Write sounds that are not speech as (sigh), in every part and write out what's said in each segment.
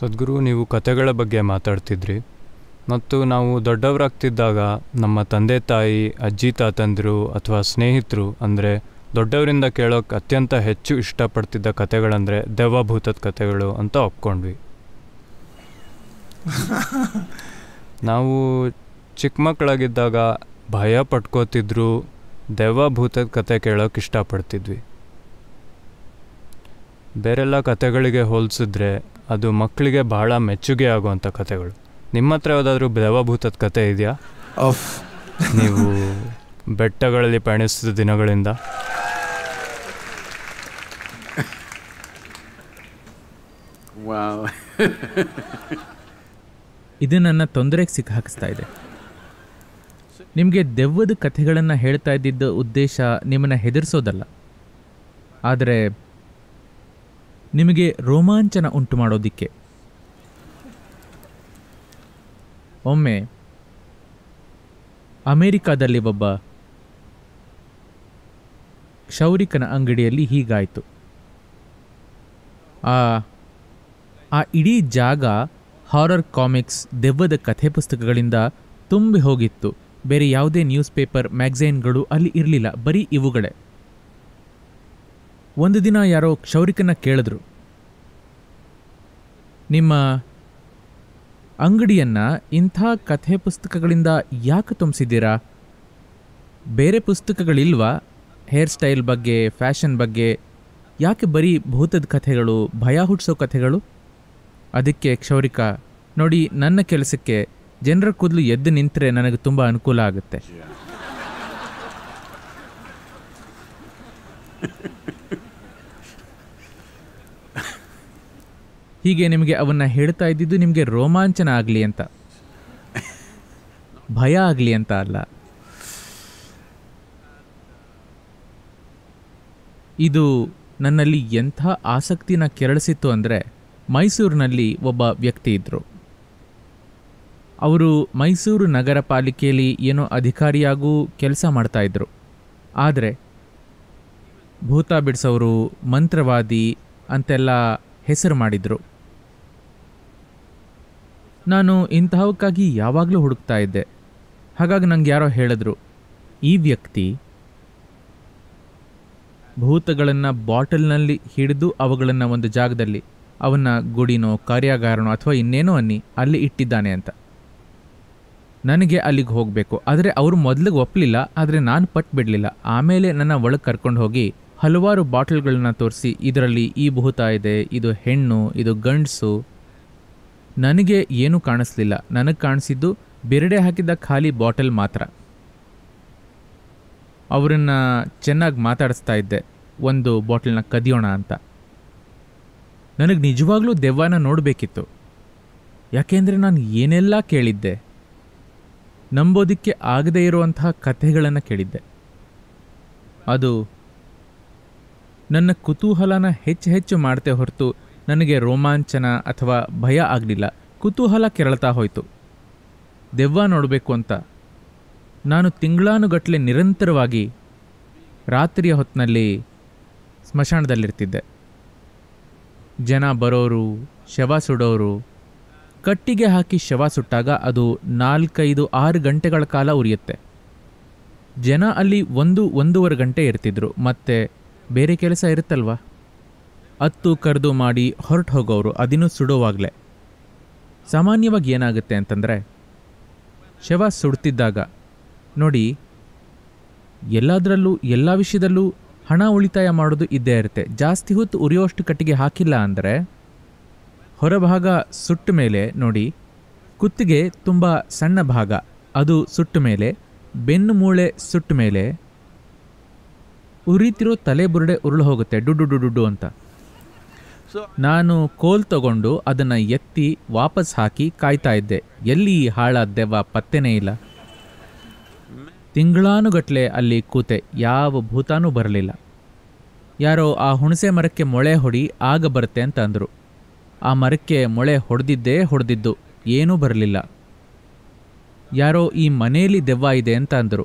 ಸದ್ಗುರು ನೀವು ಕತೆಗಳ ಬಗ್ಗೆ ಮಾತಾಡ್ತಿದ್ರಿ ಮತ್ತು ನಾವು ದೊಡ್ಡವರಾಗ್ತಿದ್ದಾಗ ನಮ್ಮ ತಂದೆ ತಾಯಿ ಅಜ್ಜಿ ತಾತಂದಿರು ಅಥವಾ ಸ್ನೇಹಿತರು ಅಂದರೆ ದೊಡ್ಡವರಿಂದ ಕೇಳೋಕ್ಕೆ ಅತ್ಯಂತ ಹೆಚ್ಚು ಇಷ್ಟಪಡ್ತಿದ್ದ ಕತೆಗಳಂದರೆ ದೇವಭೂತದ ಕತೆಗಳು ಅಂತ ಒಪ್ಕೊಂಡ್ವಿ ನಾವು ಚಿಕ್ಕ ಮಕ್ಕಳಾಗಿದ್ದಾಗ ಭಯ ಪಟ್ಕೋತಿದ್ರು ದೇವಭೂತದ ಕತೆ ಕೇಳೋಕ್ಕೆ ಇಷ್ಟಪಡ್ತಿದ್ವಿ ಬೇರೆಲ್ಲ ಕತೆಗಳಿಗೆ ಹೋಲಿಸಿದ್ರೆ ಅದು ಮಕ್ಕಳಿಗೆ ಬಹಳ ಮೆಚ್ಚುಗೆ ಆಗುವಂಥ ಕಥೆಗಳು ನಿಮ್ಮ ಹತ್ರ ಯಾವುದಾದ್ರೂ ದೇವಭೂತದ ಕತೆ ಇದೆಯಾ ಆಫ್ ನೀವು ಬೆಟ್ಟಗಳಲ್ಲಿ ಪಯಣಿಸಿದ ದಿನಗಳಿಂದ ಇದು ನನ್ನ ತೊಂದರೆಗೆ ಹಾಕಿಸ್ತಾ ಇದೆ ನಿಮಗೆ ದೆವ್ವದ ಕಥೆಗಳನ್ನು ಹೇಳ್ತಾ ಇದ್ದಿದ್ದ ಉದ್ದೇಶ ನಿಮ್ಮನ್ನು ಹೆದರಿಸೋದಲ್ಲ ಆದರೆ ನಿಮಗೆ ರೋಮಾಂಚನ ಉಂಟು ಮಾಡೋದಿಕ್ಕೆ ಒಮ್ಮೆ ಅಮೇರಿಕಾದಲ್ಲಿ ಒಬ್ಬ ಕ್ಷೌರಿಕನ ಅಂಗಡಿಯಲ್ಲಿ ಹೀಗಾಯಿತು ಆ ಆ ಇಡೀ ಜಾಗ ಹಾರರ್ ಕಾಮಿಕ್ಸ್ ದೆವ್ವದ ಕಥೆ ಪುಸ್ತಕಗಳಿಂದ ತುಂಬಿ ಹೋಗಿತ್ತು ಬೇರೆ ಯಾವುದೇ ನ್ಯೂಸ್ ಪೇಪರ್ ಮ್ಯಾಗಝೈನ್ಗಳು ಅಲ್ಲಿ ಇರಲಿಲ್ಲ ಬರೀ ಇವುಗಳೇ ಒಂದು ದಿನ ಯಾರೋ ಕ್ಷೌರಿಕನ ಕೇಳಿದ್ರು ನಿಮ್ಮ ಅಂಗಡಿಯನ್ನು ಇಂಥ ಕಥೆ ಪುಸ್ತಕಗಳಿಂದ ಯಾಕೆ ತುಂಬಿಸಿದ್ದೀರಾ ಬೇರೆ ಪುಸ್ತಕಗಳಿಲ್ವಾ ಹೇರ್ ಸ್ಟೈಲ್ ಬಗ್ಗೆ ಫ್ಯಾಷನ್ ಬಗ್ಗೆ ಯಾಕೆ ಬರೀ ಭೂತದ ಕಥೆಗಳು ಭಯ ಹುಟ್ಟಿಸೋ ಕಥೆಗಳು ಅದಕ್ಕೆ ಕ್ಷೌರಿಕ ನೋಡಿ ನನ್ನ ಕೆಲಸಕ್ಕೆ ಜನರ ಕೂದಲು ಎದ್ದು ನಿಂತರೆ ನನಗೆ ತುಂಬ ಅನುಕೂಲ ಆಗುತ್ತೆ (laughs) ಹೀಗೆ ನಿಮಗೆ ಅವನ್ನ ಹೇಳ್ತಾ ಇದ್ದಿದ್ದು ನಿಮಗೆ ರೋಮಾಂಚನ ಆಗಲಿ ಅಂತ ಭಯ ಆಗಲಿ ಅಂತ ಅಲ್ಲ ಇದು ನನ್ನಲ್ಲಿ ಎಂಥ ಆಸಕ್ತಿನ ಕೆರಳಿಸಿತ್ತು ಅಂದರೆ ಮೈಸೂರಿನಲ್ಲಿ ಒಬ್ಬ ವ್ಯಕ್ತಿ ಇದ್ದರು ಅವರು ಮೈಸೂರು ನಗರ ಪಾಲಿಕೆಯಲ್ಲಿ ಏನೋ ಅಧಿಕಾರಿಯಾಗೂ ಕೆಲಸ ಮಾಡ್ತಾಯಿದ್ರು ಆದರೆ ಭೂತ ಬಿಡಿಸೋರು ಮಂತ್ರವಾದಿ ಅಂತೆಲ್ಲ ಹೆಸರು ಮಾಡಿದರು ನಾನು ಇಂತಹವಕ್ಕಾಗಿ ಯಾವಾಗಲೂ ಹುಡುಕ್ತಾ ಇದ್ದೆ ಹಾಗಾಗಿ ನನಗೆ ಯಾರೋ ಹೇಳಿದ್ರು ಈ ವ್ಯಕ್ತಿ ಭೂತಗಳನ್ನು ಬಾಟಲ್ನಲ್ಲಿ ಹಿಡಿದು ಅವುಗಳನ್ನು ಒಂದು ಜಾಗದಲ್ಲಿ ಅವನ ಗುಡಿನೋ ಕಾರ್ಯಾಗಾರನೋ ಅಥವಾ ಇನ್ನೇನೋ ಅನ್ನಿ ಅಲ್ಲಿ ಇಟ್ಟಿದ್ದಾನೆ ಅಂತ ನನಗೆ ಅಲ್ಲಿಗೆ ಹೋಗಬೇಕು ಆದರೆ ಅವರು ಮೊದಲಿಗೆ ಒಪ್ಪಲಿಲ್ಲ ಆದರೆ ನಾನು ಪಟ್ಟು ಬಿಡಲಿಲ್ಲ ಆಮೇಲೆ ನನ್ನ ಒಳಗೆ ಕರ್ಕೊಂಡು ಹೋಗಿ ಹಲವಾರು ಬಾಟಲ್ಗಳನ್ನ ತೋರಿಸಿ ಇದರಲ್ಲಿ ಈ ಭೂತ ಇದೆ ಇದು ಹೆಣ್ಣು ಇದು ಗಂಡಸು ನನಗೆ ಏನೂ ಕಾಣಿಸ್ಲಿಲ್ಲ ನನಗೆ ಕಾಣಿಸಿದ್ದು ಬೆರಡೆ ಹಾಕಿದ್ದ ಖಾಲಿ ಬಾಟಲ್ ಮಾತ್ರ ಅವರನ್ನು ಚೆನ್ನಾಗಿ ಮಾತಾಡಿಸ್ತಾ ಇದ್ದೆ ಒಂದು ಬಾಟಲ್ನ ಕದಿಯೋಣ ಅಂತ ನನಗೆ ನಿಜವಾಗ್ಲೂ ದೆವ್ವನ ನೋಡಬೇಕಿತ್ತು ಯಾಕೆಂದರೆ ನಾನು ಏನೆಲ್ಲ ಕೇಳಿದ್ದೆ ನಂಬೋದಕ್ಕೆ ಆಗದೇ ಇರುವಂತಹ ಕಥೆಗಳನ್ನು ಕೇಳಿದ್ದೆ ಅದು ನನ್ನ ಕುತೂಹಲನ ಹೆಚ್ಚು ಹೆಚ್ಚು ಮಾಡ್ತೇ ಹೊರತು ನನಗೆ ರೋಮಾಂಚನ ಅಥವಾ ಭಯ ಆಗಲಿಲ್ಲ ಕುತೂಹಲ ಕೆರಳತಾ ಹೋಯಿತು ದೆವ್ವ ನೋಡಬೇಕು ಅಂತ ನಾನು ತಿಂಗಳಾನುಗಟ್ಟಲೆ ನಿರಂತರವಾಗಿ ರಾತ್ರಿಯ ಹೊತ್ತಿನಲ್ಲಿ ಸ್ಮಶಾನದಲ್ಲಿರ್ತಿದ್ದೆ ಜನ ಬರೋರು ಶವ ಸುಡೋರು ಕಟ್ಟಿಗೆ ಹಾಕಿ ಶವ ಸುಟ್ಟಾಗ ಅದು ನಾಲ್ಕೈದು ಆರು ಗಂಟೆಗಳ ಕಾಲ ಉರಿಯುತ್ತೆ ಜನ ಅಲ್ಲಿ ಒಂದು ಒಂದೂವರೆ ಗಂಟೆ ಇರ್ತಿದ್ರು ಮತ್ತೆ ಬೇರೆ ಕೆಲಸ ಇರುತ್ತಲ್ವಾ ಹತ್ತು ಕರೆದು ಮಾಡಿ ಹೊರಟು ಹೋಗೋರು ಅದಿನ್ನೂ ಸುಡೋವಾಗಲೇ ಸಾಮಾನ್ಯವಾಗಿ ಏನಾಗುತ್ತೆ ಅಂತಂದರೆ ಶವ ಸುಡ್ತಿದ್ದಾಗ ನೋಡಿ ಎಲ್ಲದರಲ್ಲೂ ಎಲ್ಲ ವಿಷಯದಲ್ಲೂ ಹಣ ಉಳಿತಾಯ ಮಾಡೋದು ಇದ್ದೇ ಇರುತ್ತೆ ಜಾಸ್ತಿ ಹೊತ್ತು ಉರಿಯೋಷ್ಟು ಕಟ್ಟಿಗೆ ಹಾಕಿಲ್ಲ ಅಂದರೆ ಹೊರಭಾಗ ಸುಟ್ಟ ಮೇಲೆ ನೋಡಿ ಕುತ್ತಿಗೆ ತುಂಬ ಸಣ್ಣ ಭಾಗ ಅದು ಸುಟ್ಟ ಮೇಲೆ ಬೆನ್ನು ಮೂಳೆ ಸುಟ್ಟ ಮೇಲೆ ಉರಿತಿರೋ ತಲೆ ಬುರುಡೆ ಉರುಳು ಹೋಗುತ್ತೆ ಡುಡ್ಡು ಡುಡ್ಡು ಅಂತ ನಾನು ಕೋಲ್ ತಗೊಂಡು ಅದನ್ನ ಎತ್ತಿ ವಾಪಸ್ ಹಾಕಿ ಕಾಯ್ತಾ ಇದ್ದೆ ಎಲ್ಲಿ ಹಾಳ ದೆವ್ವ ಪತ್ತೆನೇ ಇಲ್ಲ ತಿಂಗಳಾನುಗಟ್ಲೆ ಅಲ್ಲಿ ಕೂತೆ ಯಾವ ಭೂತಾನೂ ಬರಲಿಲ್ಲ ಯಾರೋ ಆ ಹುಣಸೆ ಮರಕ್ಕೆ ಮೊಳೆ ಹೊಡಿ ಆಗ ಬರುತ್ತೆ ಅಂತ ಅಂದರು ಆ ಮರಕ್ಕೆ ಮೊಳೆ ಹೊಡೆದಿದ್ದೇ ಹೊಡೆದಿದ್ದು ಏನೂ ಬರಲಿಲ್ಲ ಯಾರೋ ಈ ಮನೆಯಲ್ಲಿ ದೆವ್ವ ಇದೆ ಅಂತ ಅಂದರು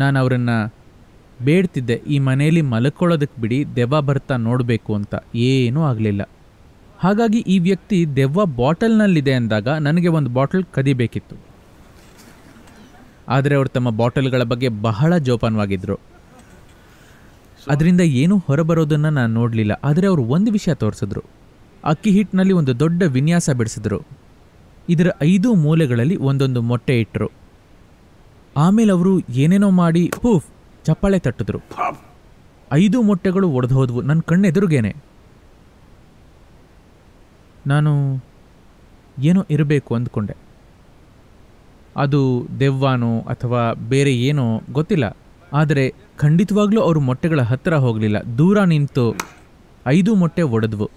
ನಾನು ಅವರನ್ನು ಬೇಡ್ತಿದ್ದೆ ಈ ಮನೆಯಲ್ಲಿ ಮಲ್ಕೊಳ್ಳೋದಕ್ಕೆ ಬಿಡಿ ದೆವ್ವ ಬರ್ತಾ ನೋಡಬೇಕು ಅಂತ ಏನೂ ಆಗಲಿಲ್ಲ ಹಾಗಾಗಿ ಈ ವ್ಯಕ್ತಿ ದೆವ್ವ ಬಾಟಲ್ನಲ್ಲಿದೆ ಅಂದಾಗ ನನಗೆ ಒಂದು ಬಾಟಲ್ ಕದಿಬೇಕಿತ್ತು ಆದರೆ ಅವರು ತಮ್ಮ ಬಾಟಲ್ಗಳ ಬಗ್ಗೆ ಬಹಳ ಜೋಪಾನವಾಗಿದ್ದರು ಅದರಿಂದ ಏನೂ ಹೊರಬರೋದನ್ನು ನಾನು ನೋಡಲಿಲ್ಲ ಆದರೆ ಅವರು ಒಂದು ವಿಷಯ ತೋರಿಸಿದ್ರು ಅಕ್ಕಿ ಹಿಟ್ಟಿನಲ್ಲಿ ಒಂದು ದೊಡ್ಡ ವಿನ್ಯಾಸ ಬಿಡಿಸಿದ್ರು ಇದರ ಐದು ಮೂಲೆಗಳಲ್ಲಿ ಒಂದೊಂದು ಮೊಟ್ಟೆ ಇಟ್ಟರು ಆಮೇಲೆ ಅವರು ಏನೇನೋ ಮಾಡಿ ಹೂಫ್ ಚಪ್ಪಾಳೆ ತಟ್ಟಿದ್ರು ಐದು ಮೊಟ್ಟೆಗಳು ಒಡೆದು ಹೋದವು ನನ್ನ ಕಣ್ಣೆದುರುಗೇನೆ ನಾನು ಏನೋ ಇರಬೇಕು ಅಂದ್ಕೊಂಡೆ ಅದು ದೆವ್ವಾನೋ ಅಥವಾ ಬೇರೆ ಏನೋ ಗೊತ್ತಿಲ್ಲ ಆದರೆ ಖಂಡಿತವಾಗ್ಲೂ ಅವರು ಮೊಟ್ಟೆಗಳ ಹತ್ತಿರ ಹೋಗಲಿಲ್ಲ ದೂರ ನಿಂತು ಐದು ಮೊಟ್ಟೆ ಒಡೆದ್ವು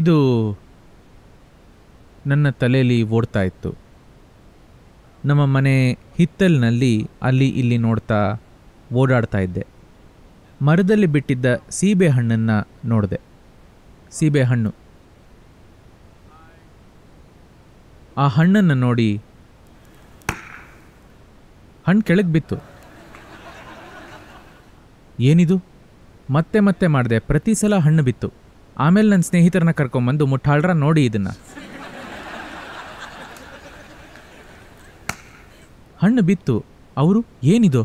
ಇದು ನನ್ನ ತಲೆಯಲ್ಲಿ ಓಡ್ತಾ ಇತ್ತು ನಮ್ಮ ಮನೆ ಹಿತ್ತಲಿನಲ್ಲಿ ಅಲ್ಲಿ ಇಲ್ಲಿ ನೋಡ್ತಾ ಓಡಾಡ್ತಾ ಇದ್ದೆ ಮರದಲ್ಲಿ ಬಿಟ್ಟಿದ್ದ ಸೀಬೆ ಹಣ್ಣನ್ನು ನೋಡಿದೆ ಸೀಬೆ ಹಣ್ಣು ಆ ಹಣ್ಣನ್ನು ನೋಡಿ ಹಣ್ಣು ಕೆಳಗೆ ಬಿತ್ತು ಏನಿದು ಮತ್ತೆ ಮತ್ತೆ ಮಾಡಿದೆ ಪ್ರತಿ ಸಲ ಹಣ್ಣು ಬಿತ್ತು ಆಮೇಲೆ ನನ್ನ ಸ್ನೇಹಿತರನ್ನ ಕರ್ಕೊಂಬಂದು ಮುಟ್ಟಾಳ್ರ ನೋಡಿ ಇದನ್ನು ಹಣ್ಣು ಬಿತ್ತು ಅವರು ಏನಿದು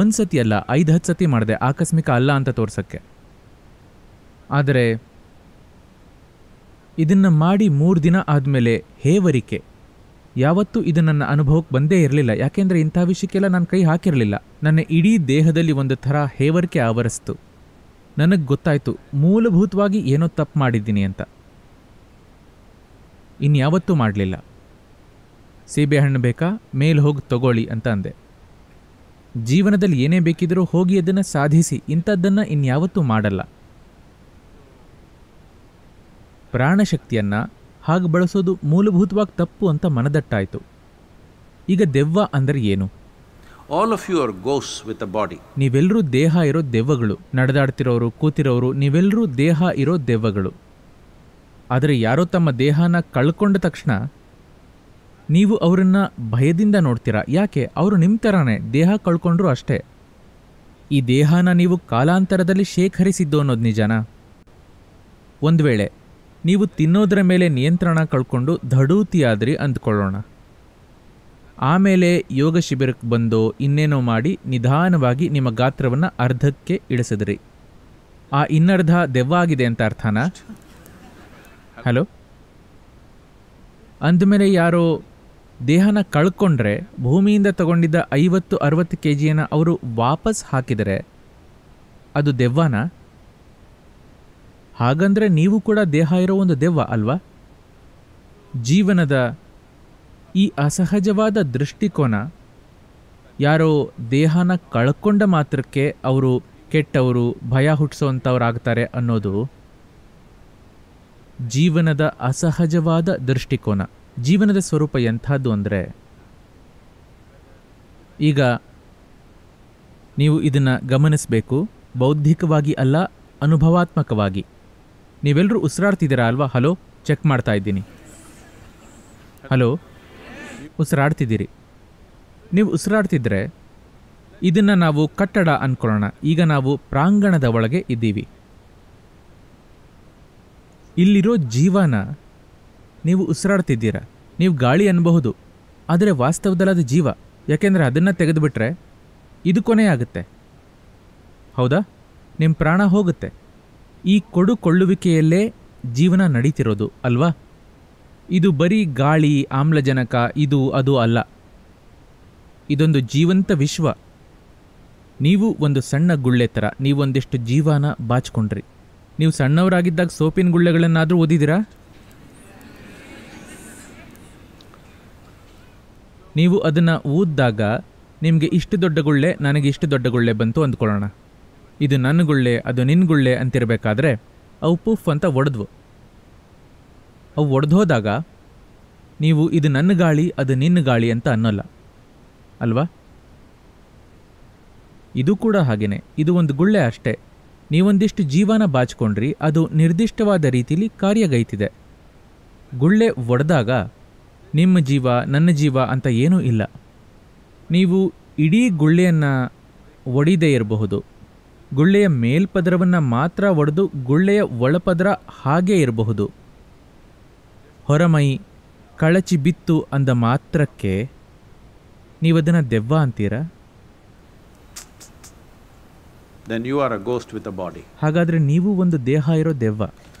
ಒಂದು ಸತಿ ಅಲ್ಲ ಐದು ಹತ್ತು ಸತಿ ಮಾಡಿದೆ ಆಕಸ್ಮಿಕ ಅಲ್ಲ ಅಂತ ತೋರ್ಸಕ್ಕೆ ಆದರೆ ಇದನ್ನು ಮಾಡಿ ಮೂರು ದಿನ ಆದಮೇಲೆ ಹೇವರಿಕೆ ಯಾವತ್ತೂ ಇದು ನನ್ನ ಅನುಭವಕ್ಕೆ ಬಂದೇ ಇರಲಿಲ್ಲ ಯಾಕೆಂದರೆ ಇಂಥ ವಿಷಯಕ್ಕೆಲ್ಲ ನಾನು ಕೈ ಹಾಕಿರಲಿಲ್ಲ ನನ್ನ ಇಡೀ ದೇಹದಲ್ಲಿ ಒಂದು ಥರ ಹೇವರಿಕೆ ಆವರಿಸ್ತು ನನಗೆ ಗೊತ್ತಾಯಿತು ಮೂಲಭೂತವಾಗಿ ಏನೋ ತಪ್ಪು ಮಾಡಿದ್ದೀನಿ ಅಂತ ಇನ್ಯಾವತ್ತೂ ಮಾಡಲಿಲ್ಲ ಸೀಬೆ ಹಣ್ಣು ಬೇಕಾ ಮೇಲೆ ಹೋಗಿ ತಗೊಳ್ಳಿ ಅಂತ ಅಂದೆ ಜೀವನದಲ್ಲಿ ಏನೇ ಬೇಕಿದ್ರೂ ಹೋಗಿ ಅದನ್ನು ಸಾಧಿಸಿ ಇಂಥದ್ದನ್ನು ಇನ್ಯಾವತ್ತೂ ಮಾಡಲ್ಲ ಪ್ರಾಣಶಕ್ತಿಯನ್ನು ಹಾಗೆ ಬಳಸೋದು ಮೂಲಭೂತವಾಗಿ ತಪ್ಪು ಅಂತ ಮನದಟ್ಟಾಯಿತು ಈಗ ದೆವ್ವ ಅಂದರೆ ಏನು ಆಲ್ ಆಫ್ ಯು ಗೋಸ್ ವಿತ್ ಅ ಬಾಡಿ ನೀವೆಲ್ಲರೂ ದೇಹ ಇರೋ ದೆವ್ವಗಳು ನಡೆದಾಡ್ತಿರೋರು ಕೂತಿರೋರು ನೀವೆಲ್ಲರೂ ದೇಹ ಇರೋ ದೆವ್ವಗಳು ಆದರೆ ಯಾರೋ ತಮ್ಮ ದೇಹನ ಕಳ್ಕೊಂಡ ತಕ್ಷಣ ನೀವು ಅವರನ್ನು ಭಯದಿಂದ ನೋಡ್ತೀರಾ ಯಾಕೆ ಅವರು ನಿಮ್ಮ ಥರನೇ ದೇಹ ಕಳ್ಕೊಂಡ್ರು ಅಷ್ಟೇ ಈ ದೇಹನ ನೀವು ಕಾಲಾಂತರದಲ್ಲಿ ಶೇಖರಿಸಿದ್ದು ಅನ್ನೋದು ನಿಜನಾ ಒಂದು ವೇಳೆ ನೀವು ತಿನ್ನೋದ್ರ ಮೇಲೆ ನಿಯಂತ್ರಣ ಕಳ್ಕೊಂಡು ದಡೂತಿಯಾದ್ರಿ ಅಂದ್ಕೊಳ್ಳೋಣ ಆಮೇಲೆ ಯೋಗ ಶಿಬಿರಕ್ಕೆ ಬಂದು ಇನ್ನೇನೋ ಮಾಡಿ ನಿಧಾನವಾಗಿ ನಿಮ್ಮ ಗಾತ್ರವನ್ನು ಅರ್ಧಕ್ಕೆ ಇಳಿಸಿದ್ರಿ ಆ ಇನ್ನರ್ಧ ಆಗಿದೆ ಅಂತ ಅರ್ಥನಾ ಹಲೋ ಅಂದಮೇಲೆ ಯಾರೋ ದೇಹನ ಕಳ್ಕೊಂಡ್ರೆ ಭೂಮಿಯಿಂದ ತಗೊಂಡಿದ್ದ ಐವತ್ತು ಅರವತ್ತು ಕೆ ಜಿಯನ್ನು ಅವರು ವಾಪಸ್ ಹಾಕಿದರೆ ಅದು ದೆವ್ವನ ಹಾಗಂದರೆ ನೀವು ಕೂಡ ದೇಹ ಇರೋ ಒಂದು ದೆವ್ವ ಅಲ್ವಾ ಜೀವನದ ಈ ಅಸಹಜವಾದ ದೃಷ್ಟಿಕೋನ ಯಾರೋ ದೇಹನ ಕಳ್ಕೊಂಡ ಮಾತ್ರಕ್ಕೆ ಅವರು ಕೆಟ್ಟವರು ಭಯ ಆಗ್ತಾರೆ ಅನ್ನೋದು ಜೀವನದ ಅಸಹಜವಾದ ದೃಷ್ಟಿಕೋನ ಜೀವನದ ಸ್ವರೂಪ ಎಂಥದ್ದು ಅಂದರೆ ಈಗ ನೀವು ಇದನ್ನು ಗಮನಿಸಬೇಕು ಬೌದ್ಧಿಕವಾಗಿ ಅಲ್ಲ ಅನುಭವಾತ್ಮಕವಾಗಿ ನೀವೆಲ್ಲರೂ ಉಸಿರಾಡ್ತಿದ್ದೀರಾ ಅಲ್ವಾ ಹಲೋ ಚೆಕ್ ಮಾಡ್ತಾ ಇದ್ದೀನಿ ಹಲೋ ಉಸಿರಾಡ್ತಿದ್ದೀರಿ ನೀವು ಉಸಿರಾಡ್ತಿದ್ರೆ ಇದನ್ನು ನಾವು ಕಟ್ಟಡ ಅಂದ್ಕೊಳ್ಳೋಣ ಈಗ ನಾವು ಪ್ರಾಂಗಣದ ಒಳಗೆ ಇದ್ದೀವಿ ಇಲ್ಲಿರೋ ಜೀವನ ನೀವು ಉಸಿರಾಡ್ತಿದ್ದೀರಾ ನೀವು ಗಾಳಿ ಅನ್ನಬಹುದು ಆದರೆ ವಾಸ್ತವದಲ್ಲಿ ಅದು ಜೀವ ಯಾಕೆಂದರೆ ಅದನ್ನು ತೆಗೆದುಬಿಟ್ರೆ ಇದು ಆಗುತ್ತೆ ಹೌದಾ ನಿಮ್ಮ ಪ್ರಾಣ ಹೋಗುತ್ತೆ ಈ ಕೊಡುಕೊಳ್ಳುವಿಕೆಯಲ್ಲೇ ಜೀವನ ನಡೀತಿರೋದು ಅಲ್ವಾ ಇದು ಬರೀ ಗಾಳಿ ಆಮ್ಲಜನಕ ಇದು ಅದು ಅಲ್ಲ ಇದೊಂದು ಜೀವಂತ ವಿಶ್ವ ನೀವು ಒಂದು ಸಣ್ಣ ಗುಳ್ಳೆ ಥರ ನೀವೊಂದಿಷ್ಟು ಜೀವನ ಬಾಚಿಕೊಂಡ್ರಿ ನೀವು ಸಣ್ಣವರಾಗಿದ್ದಾಗ ಸೋಪಿನ ಗುಳ್ಳೆಗಳನ್ನಾದರೂ ಓದಿದ್ದೀರಾ ನೀವು ಅದನ್ನು ಊದ್ದಾಗ ನಿಮಗೆ ಇಷ್ಟು ದೊಡ್ಡ ಗುಳ್ಳೆ ನನಗೆ ಇಷ್ಟು ದೊಡ್ಡ ಗುಳ್ಳೆ ಬಂತು ಅಂದ್ಕೊಳ್ಳೋಣ ಇದು ನನ್ನ ಗುಳ್ಳೆ ಅದು ನಿನ್ನ ಗುಳ್ಳೆ ಅಂತಿರಬೇಕಾದ್ರೆ ಅವು ಪುಫ್ ಅಂತ ಒಡೆದ್ವು ಅವು ಒಡೆದೋದಾಗ ನೀವು ಇದು ನನ್ನ ಗಾಳಿ ಅದು ನಿನ್ನ ಗಾಳಿ ಅಂತ ಅನ್ನೋಲ್ಲ ಅಲ್ವಾ ಇದು ಕೂಡ ಹಾಗೆಯೇ ಇದು ಒಂದು ಗುಳ್ಳೆ ಅಷ್ಟೇ ನೀವೊಂದಿಷ್ಟು ಜೀವನ ಬಾಚಿಕೊಂಡ್ರಿ ಅದು ನಿರ್ದಿಷ್ಟವಾದ ರೀತಿಯಲ್ಲಿ ಕಾರ್ಯಗೈತಿದೆ ಗುಳ್ಳೆ ಒಡೆದಾಗ ನಿಮ್ಮ ಜೀವ ನನ್ನ ಜೀವ ಅಂತ ಏನೂ ಇಲ್ಲ ನೀವು ಇಡೀ ಗುಳ್ಳೆಯನ್ನು ಒಡಿದೇ ಇರಬಹುದು ಗುಳ್ಳೆಯ ಮೇಲ್ಪದರವನ್ನು ಮಾತ್ರ ಒಡೆದು ಗುಳ್ಳೆಯ ಒಳಪದರ ಹಾಗೇ ಇರಬಹುದು ಹೊರಮೈ ಕಳಚಿ ಬಿತ್ತು ಅಂದ ಮಾತ್ರಕ್ಕೆ ನೀವದನ್ನು ದೆವ್ವ ಅಂತೀರಾ then you are a ghost with a body ಹಾಗಾದರೆ ನೀವು ಒಂದು ದೇಹ ಇರೋ ದೆವ್ವ